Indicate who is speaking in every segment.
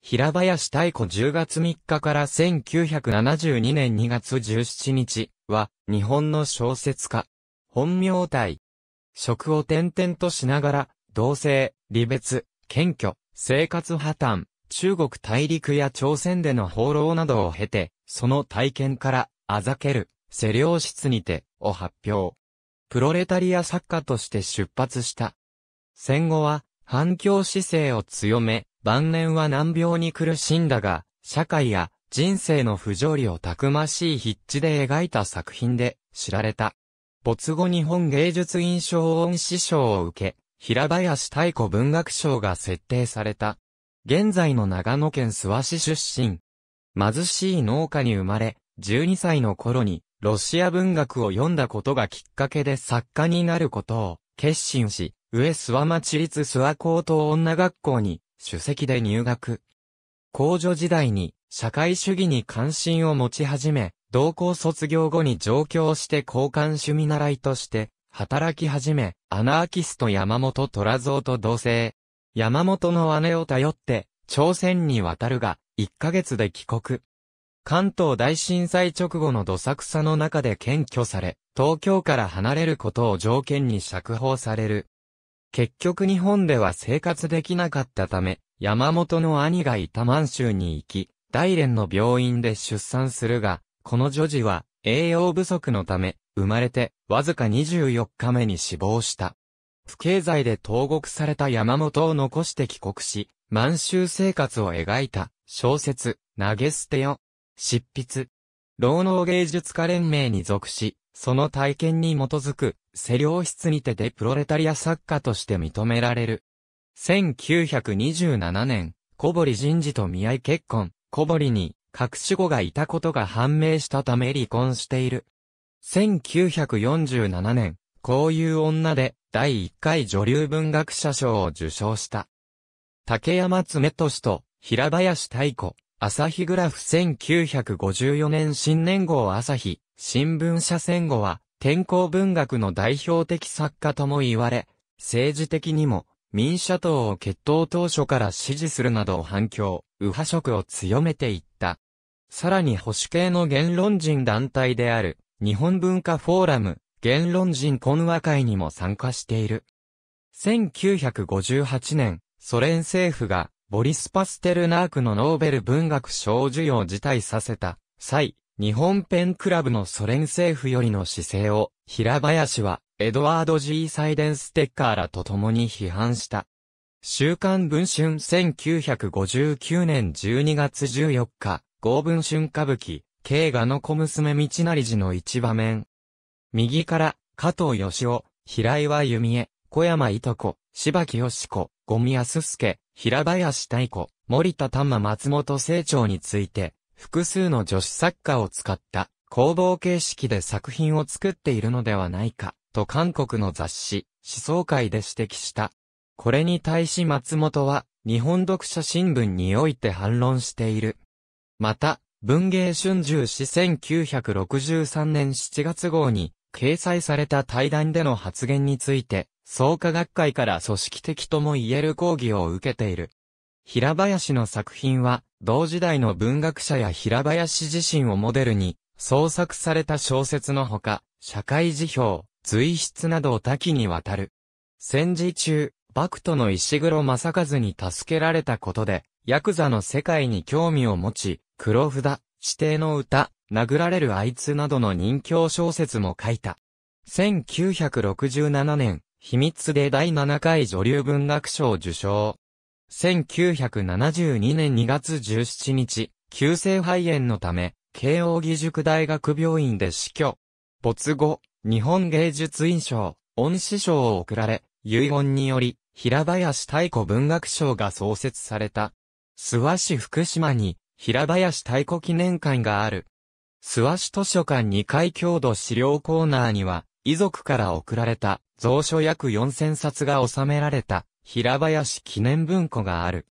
Speaker 1: 平林太鼓10月3日から1972年2月17日は日本の小説家。本名体。職を転々としながら、同性、離別、謙虚、生活破綻、中国大陸や朝鮮での放浪などを経て、その体験から、あざける、世良室にて、を発表。プロレタリア作家として出発した。戦後は、反共姿勢を強め、晩年は難病に苦しんだが、社会や人生の不条理をたくましい筆致で描いた作品で知られた。没後日本芸術院賞恩師賞を受け、平林太鼓文学賞が設定された。現在の長野県諏訪市出身。貧しい農家に生まれ、12歳の頃にロシア文学を読んだことがきっかけで作家になることを決心し、上諏訪町立諏訪高等女学校に首席で入学。公女時代に社会主義に関心を持ち始め、同校卒業後に上京して交換趣味習いとして働き始め、アナーキスト山本虎蔵と同棲。山本の姉を頼って朝鮮に渡るが、1ヶ月で帰国。関東大震災直後のどさくさの中で検挙され、東京から離れることを条件に釈放される。結局日本では生活できなかったため、山本の兄がいた満州に行き、大連の病院で出産するが、この女児は栄養不足のため、生まれてわずか24日目に死亡した。不経済で投獄された山本を残して帰国し、満州生活を描いた小説、投げ捨てよ。執筆。労農芸術家連盟に属し、その体験に基づく、世良室にてデプロレタリア作家として認められる。1927年、小堀人事と見合い結婚、小堀に隠し子がいたことが判明したため離婚している。1947年、こういう女で第1回女流文学者賞を受賞した。竹山爪俊と平林太子、朝日グラフ1954年新年号朝日、新聞社戦後は、天候文学の代表的作家とも言われ、政治的にも、民社党を決闘当初から支持するなど反響、右派色を強めていった。さらに保守系の言論人団体である、日本文化フォーラム、言論人懇話会にも参加している。1958年、ソ連政府がボリス・パステルナークのノーベル文学賞授与を辞退させた際、日本ペンクラブのソ連政府よりの姿勢を、平林は、エドワード・ G・ サイデンステッカーらと共に批判した。週刊文春1959年12月14日、合文春歌舞伎、慶画の小娘道成寺の一場面。右から、加藤義雄、平岩弓江、小山いとこ、柴木義子、ゴミ安介、平林太子、森田丹馬松本清張について、複数の女子作家を使った工房形式で作品を作っているのではないか、と韓国の雑誌、思想会で指摘した。これに対し松本は、日本読者新聞において反論している。また、文芸春秋史1963年7月号に、掲載された対談での発言について、創価学会から組織的とも言える講義を受けている。平林の作品は、同時代の文学者や平林自身をモデルに、創作された小説のほか、社会辞表、随筆など多岐にわたる。戦時中、幕府の石黒正和に助けられたことで、ヤクザの世界に興味を持ち、黒札、指定の歌、殴られるあいつなどの人気小説も書いた。1967年、秘密で第7回女流文学賞受賞。1972年2月17日、急性肺炎のため、慶応義塾大学病院で死去。没後、日本芸術院賞、恩師賞を贈られ、遺言により、平林太鼓文学賞が創設された。諏訪市福島に、平林太鼓記念館がある。諏訪市図書館2階郷土資料コーナーには、遺族から贈られた蔵書約4000冊が収められた、平林記念文庫がある。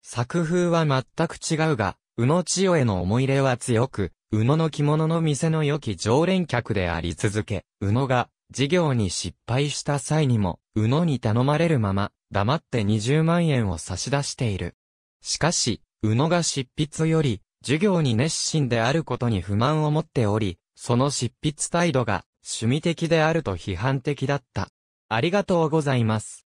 Speaker 1: 作風は全く違うが、宇野千代への思い入れは強く、宇野の着物の店の良き常連客であり続け、宇野が事業に失敗した際にも、宇野に頼まれるまま、黙って20万円を差し出している。しかし、宇野が執筆より、授業に熱心であることに不満を持っており、その執筆態度が、趣味的であると批判的だった。ありがとうございます。